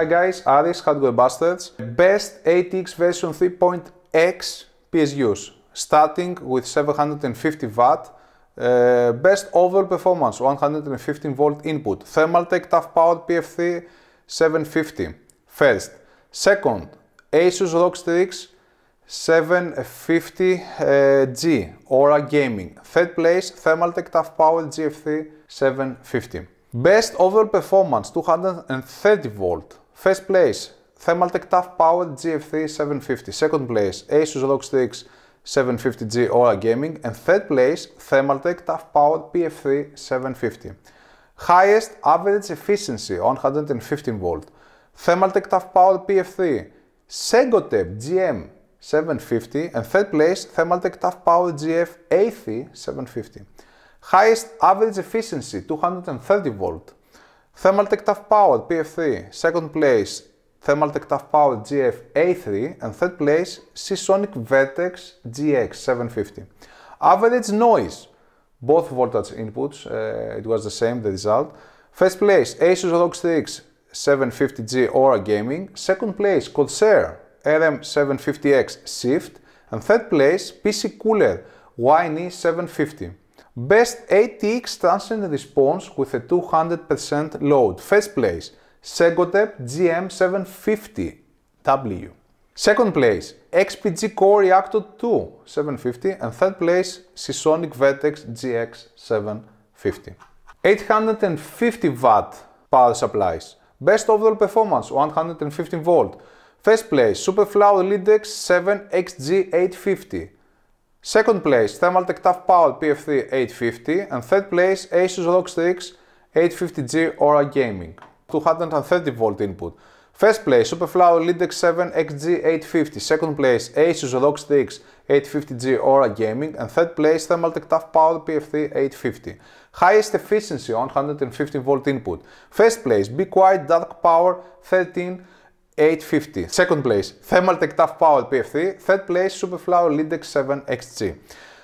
Hi guys, Aris, Hardware Bastards. Best ATX version 3.x PSUs, starting with 750 watt. Uh, best overall performance, 115 volt input. Thermaltake Tough Power pf 750, first. Second, Asus ROG Strix 750G uh, Aura Gaming. Third place, Thermaltake Tough Power gf 750. Best overall performance 230 volt First place, Thermaltech Tough Powered GF3 750. Second place, Asus ROG Strix 750G Aura Gaming. And third place, Thermaltech Tough Powered PF3 750. Highest average efficiency, 115 volt. Thermaltech Tough Powered PF3, Segotep GM 750. And third place, Thermaltech Tough Powered GF80 750. Highest average efficiency, 230 volt. Thermaltake Tough Power PF3, second place Thermaltake Tough Power GF-A3 and third place Seasonic Vertex GX750. Average noise, both voltage inputs, uh, it was the same, the result. First place Asus ROG Strix 750G Aura Gaming, second place Corsair RM750X Shift and third place PC Cooler YNE750. Best ATX transient response with a 200% load. First place, Segotep GM750W. Second place, XPG Core Reactor 2 750 and third place, Seasonic Vertex GX 750. 850 watt power supplies. Best overall performance 115 volt. First place, Superflower Lidex 7 XG 850. Second place, Thermaltech Tough Power pf 850 and third place, Asus ROG 850G Aura Gaming, 230V input. First place, Superflower Lidex 7 XG850, Second place, Asus ROG 850G Aura Gaming and third place, Thermaltech Tough Power pf 850. Highest efficiency on 150V input. First place, Be Quiet Dark Power 13 850. Second place, Thermaltake Tough Power PFT. Third place, Superflower Lindex 7 XG.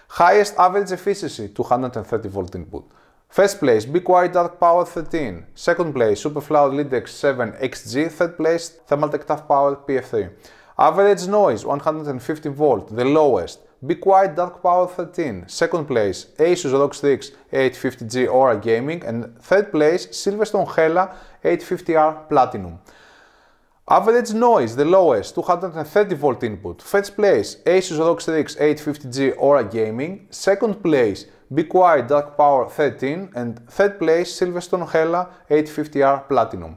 Highest average efficiency, 230 volt input. First place, Be Quiet Dark Power 13. Second place, Superflower Lindex 7 XG. Third place, Thermaltake Tough Power PF3. Average noise, 150 volt, the lowest. Be Quiet Dark Power 13. Second place, Asus ROG 6 850G Aura Gaming. And third place, Silverstone Hella 850R Platinum. Average noise, the lowest, 230 volt input. First place, Asus ROG Strix 850G Aura Gaming. Second place, Be Quiet Dark Power 13. And third place, Silverstone Hella 850R Platinum.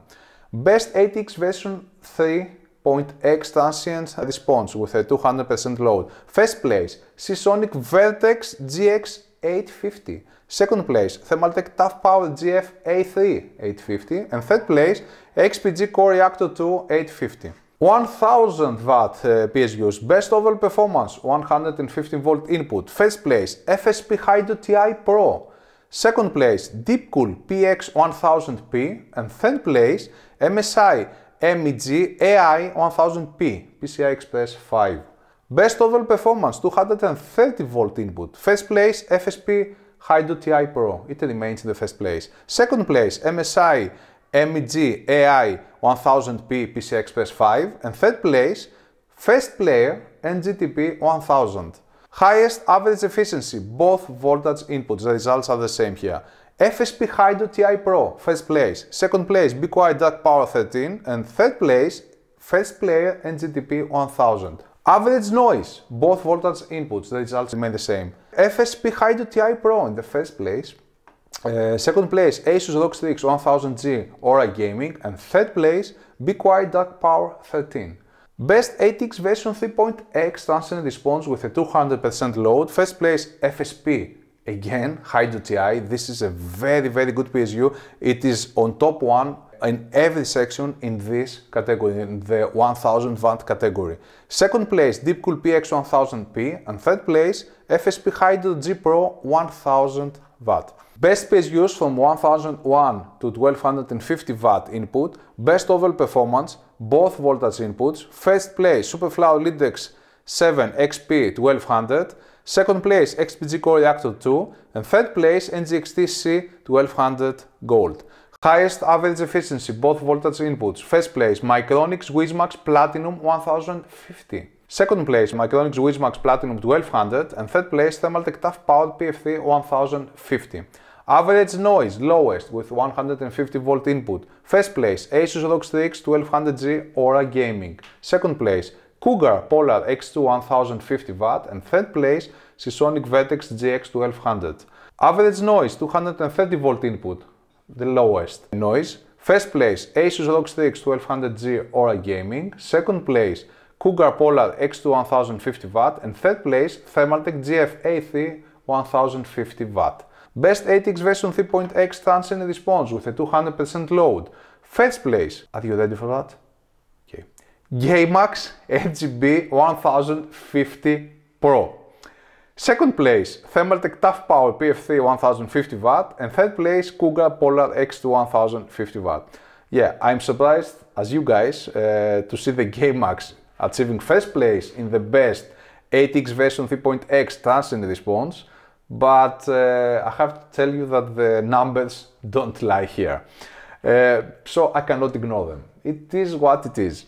Best ATX version 3.x transient response with a 200% load. First place, Seasonic Vertex GX 850. Second place, Thermaltake Tough Power GF A3 850. And third place, XPG Core Reactor 2 850. 1000 watt uh, PSUs, best overall performance, 115 volt input. First place, FSP Hydro TI Pro. Second place, Deepcool PX1000P. And third place, MSI MEG AI 1000P PCI Express 5. Best overall performance, 230V input. First place, FSP Hydro TI Pro. It remains in the first place. Second place, MSI MEG AI 1000P PCI Express 5. And third place, first player NGTP 1000. Highest average efficiency, both voltage inputs. The results are the same here. FSP Hydro TI Pro, first place. Second place, Be Quiet Dark Power 13. And third place, first player NGTP 1000. Average noise, both voltage inputs, the results remain the same. FSP to TI Pro in the first place. Uh, second place, Asus ROG Strix 1000G Aura Gaming. And third place, Be Quiet Dark Power 13. Best ATX version 3.x transient response with a 200% load. First place, FSP. Again, High to TI. This is a very, very good PSU. It is on top one in every section in this category, in the 1000 watt category. Second place, Deepcool PX1000P and third place, FSP Hydro G Pro 1000 watt. Best space use from 1001 to 1250 watt input, best overall performance, both voltage inputs, first place Superflow Lidex 7 XP 1200, second place XPG Core Reactor 2, and third place NGXT C 1200 Gold. Highest average efficiency, both voltage inputs. First place, Micronix Wizmax Platinum 1050. Second place, Micronix Wizmax Platinum 1200. And third place, Thermaltec Tough Power PFT 1050. Average noise, lowest with 150 volt input. First place, Asus ROG Strix 1200G Aura Gaming. Second place, Cougar Polar X2 1050 watt. And third place, Seasonic Vertex GX 1200. Average noise 230 volt input, the lowest noise. First place, Asus ROG Strix 1200G Aura Gaming. Second place, Cougar Polar X2 1050W. And third place, Thermaltech GF A3 1050W. Best ATX version 3.x transient response with a 200% load. First place, are you ready for that? Okay. GameMax RGB 1050 Pro. Second place, Thermaltake Tough Power PF3 1050 watt, and third place, Cougar Polar X2 1050 watt. Yeah, I'm surprised, as you guys, uh, to see the GameMax achieving first place in the best 8X version 3.x transient response, but uh, I have to tell you that the numbers don't lie here. Uh, so I cannot ignore them. It is what it is.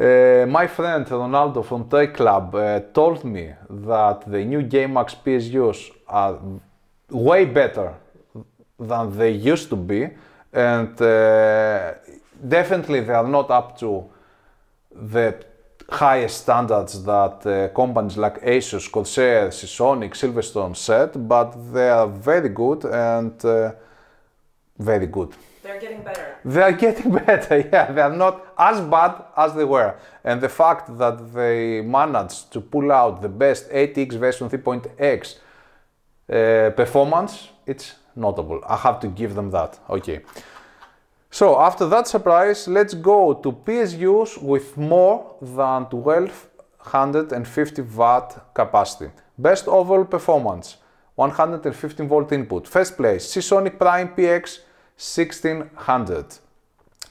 Uh, my friend Ronaldo from Toy Club uh, told me that the new GameX PSUs are way better than they used to be, and uh, definitely they are not up to the highest standards that uh, companies like Asus, Corsair, Sonic, Silverstone set, but they are very good and uh, very good. They're getting better. They're getting better, yeah. They're not as bad as they were. And the fact that they managed to pull out the best ATX version 3.x uh, performance, it's notable. I have to give them that. Okay. So after that surprise, let's go to PSUs with more than 1250 watt capacity. Best overall performance, 115 volt input. First place, Seasonic Prime PX 1600.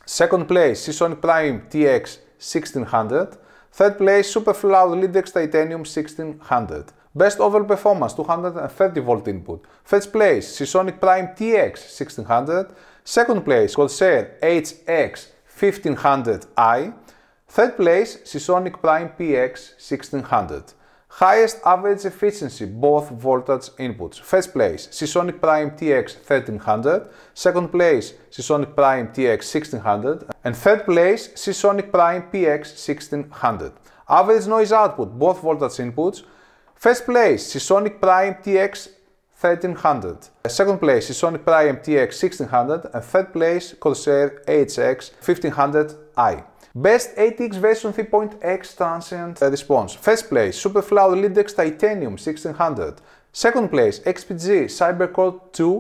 Second place, Seasonic Prime TX 1600. Third place, Superfloud Lidex Titanium 1600. Best overall performance, 230 volt input. First place, Seasonic Prime TX 1600. Second place, Corsair HX 1500i. Third place, Seasonic Prime PX 1600. Highest average efficiency, both voltage inputs. First place, Seasonic Prime TX 1300. Second place, Seasonic Prime TX 1600. And third place, Seasonic Prime PX 1600. Average noise output, both voltage inputs. First place, Seasonic Prime TX 1300. Second place, Seasonic Prime TX 1600. And third place, Corsair HX 1500i. Best ATX version 3.x transient uh, response. First place, Superflow Lidex Titanium 1600. Second place, XPG CyberCore 2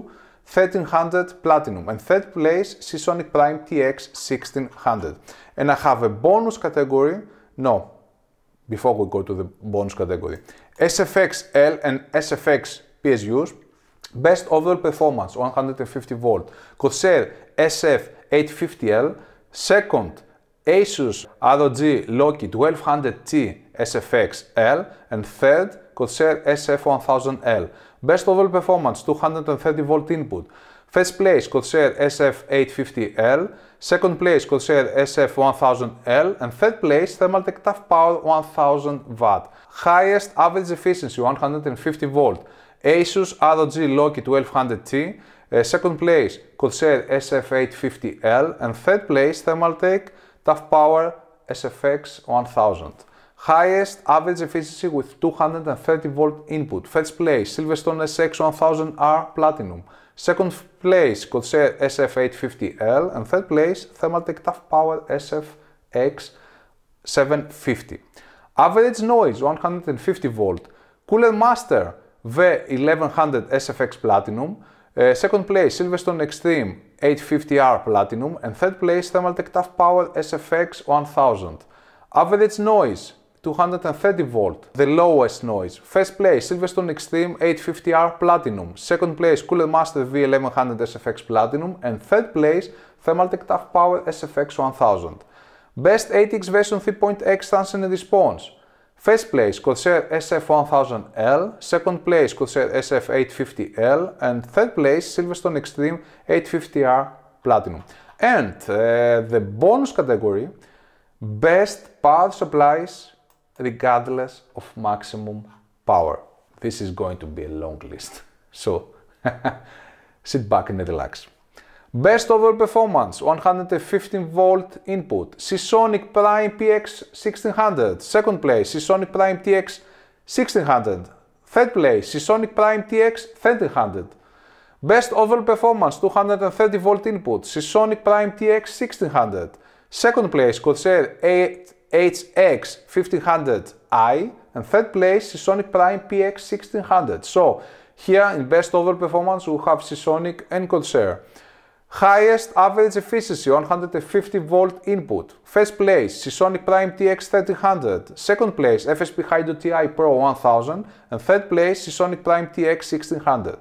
1300 Platinum. And third place, Seasonic Prime TX 1600. And I have a bonus category. No, before we go to the bonus category. SFX L and SFX PSUs. Best overall performance 150 volt. Corsair SF 850L. Second, Asus Ado G Loki 1200T SFX-L and third Corsair SF1000L. Best overall performance 230V input. First place Corsair SF850L, second place Corsair SF1000L and third place Thermaltake Tough Power 1000W. Highest average efficiency 150V. Asus ROG Loki 1200T, uh, second place Corsair SF850L and third place Thermaltake staff power SFX 1000. Highest average efficiency with 230 volt input. First place Silverstone SX 1000R Platinum. Second place Corsair SF850L and third place Thermaltake Tough Power SFX 750. Average noise 150 volt. Cooler Master V1100 SFX Platinum. Uh, second place Silverstone Extreme 850R Platinum and third place Thermaltech Tough Power SFX 1000. Average noise 230 volt, the lowest noise. First place Silverstone Extreme 850R Platinum, second place Cooler Master V1100 SFX Platinum and third place Thermaltech Tough Power SFX 1000. Best ATX version 3.x transient response First place, Corsair SF1000L, second place, Corsair SF850L, and third place, Silverstone Extreme 850R Platinum. And uh, the bonus category, best power supplies regardless of maximum power. This is going to be a long list. So sit back and relax. Best overall performance, 115 volt input. Seasonic Prime PX 1600. Second place, Seasonic Prime TX 1600. Third place, Seasonic Prime TX 1300. Best overall performance, 230 volt input. Seasonic Prime TX 1600. Second place, Corsair HX 1500i. And third place, Seasonic Prime PX 1600. So, here in best overall performance, we have Seasonic and Corsair. Highest average efficiency 150 volt input. First place Sisonic Prime tx 3000. Second place FSP Hydro TI Pro 1000. And third place Sisonic Prime TX1600.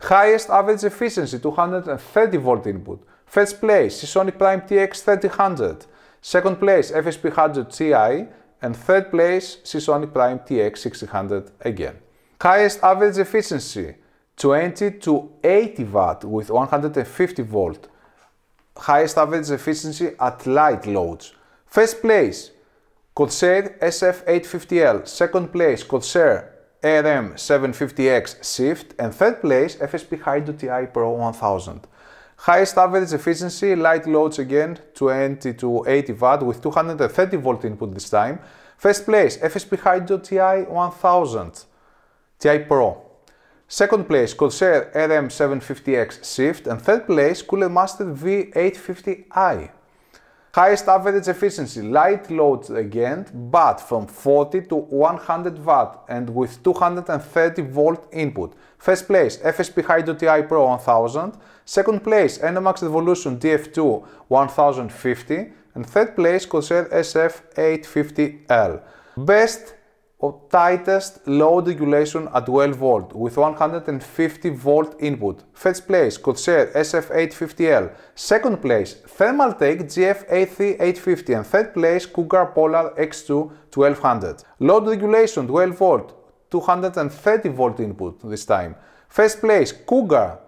Highest average efficiency 230 volt input. First place Sisonic Prime tx 3000. Second place FSP Hydro TI. And third place Sisonic Prime TX1600 again. Highest average efficiency 20 to 80 watt with 150 volt. Highest average efficiency at light loads. First place, Corsair SF850L. Second place, Corsair RM750X Shift. And third place, FSP Hydro TI Pro 1000. Highest average efficiency, light loads again, 20 to 80 watt with 230 volt input this time. First place, FSP Hydro TI 1000 TI Pro. Second place Corsair RM750X Shift and third place Cooler Master V850i. Highest average efficiency, light loads again, but from 40 to 100 watt and with 230 volt input. First place FSP Hydro TI Pro 1000, second place Enermax Revolution DF2 1050 and third place Corsair SF850L. Best or tightest load regulation at 12 volt with 150 volt input. First place, Corsair SF850L. Second place, Thermaltake GF850 and third place, Cougar Polar X2 1200. Load regulation 12 volt, 230 volt input this time. First place, Cougar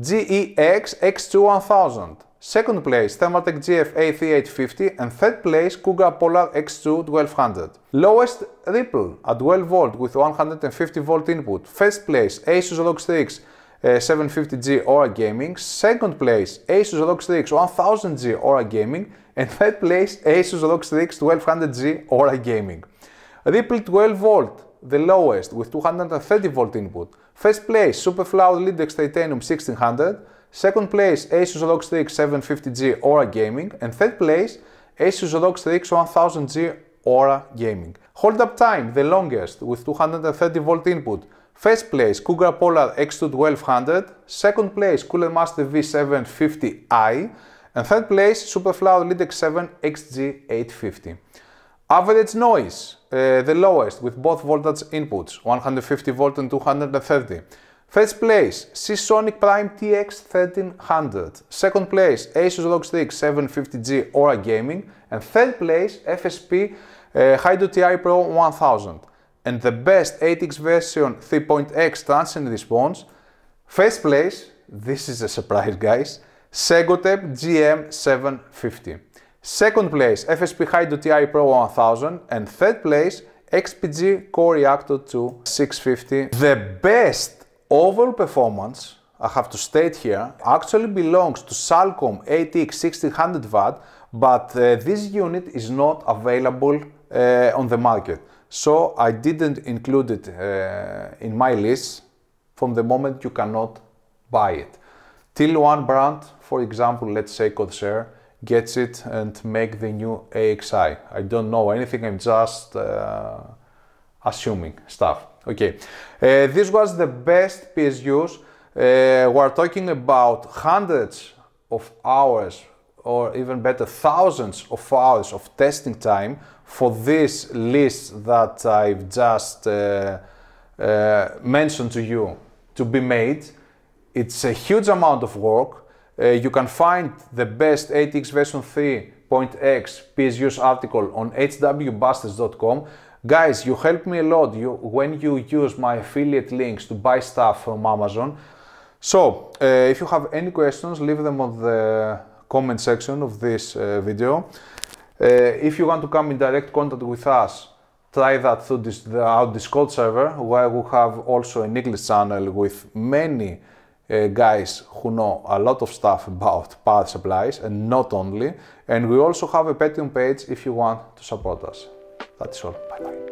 GEX X2 1000. Second place Thermaltech GFA 3850 and third place Kuga Polar X2 1200. Lowest Ripple at 12V with 150V input. First place Asus ROG Strix uh, 750G Aura Gaming. Second place Asus ROG Strix 1000G Aura Gaming. And third place Asus ROG Strix 1200G Aura Gaming. Ripple 12V the lowest with 230V input. First place Superflow Lidex Titanium 1600. Second place, Asus ROG 750G Aura Gaming. And third place, Asus ROG 1000G Aura Gaming. Hold up time, the longest, with 230 volt input. First place, Cougar Polar X21200. Second place, Cooler Master V750i. And third place, Superflower Lidex 7 XG850. Average noise, uh, the lowest with both voltage inputs, 150 volt and 230. First place, Seasonic Prime TX1300. Second place, Asus ROG Strix 750G Aura Gaming. And third place, FSP uh, Hydro TI Pro 1000. And the best 8X version 3.x transient response. First place, this is a surprise guys, Segotep GM750. Second place, FSP Hydro TI Pro 1000. And third place, XPG Core Reactor 2 650. The best overall performance, I have to state here, actually belongs to Salcom ATX 1600W, but uh, this unit is not available uh, on the market. So I didn't include it uh, in my list from the moment you cannot buy it. Till one brand, for example, let's say Corsair, gets it and make the new AXI. I don't know anything, I'm just uh, assuming stuff. Okay. Uh, this was the best PSUs. Uh, we're talking about hundreds of hours or even better thousands of hours of testing time for this list that I've just uh, uh mentioned to you to be made. It's a huge amount of work. Uh, you can find the best ATX version 3.x PSUs article on hwbusters.com. Guys, you help me a lot you, when you use my affiliate links to buy stuff from Amazon. So, uh, if you have any questions, leave them on the comment section of this uh, video. Uh, if you want to come in direct contact with us, try that through this, the, our Discord server, where we have also an English channel with many uh, guys who know a lot of stuff about power supplies and not only. And we also have a Patreon page if you want to support us. Macht's schon. Bye, bye.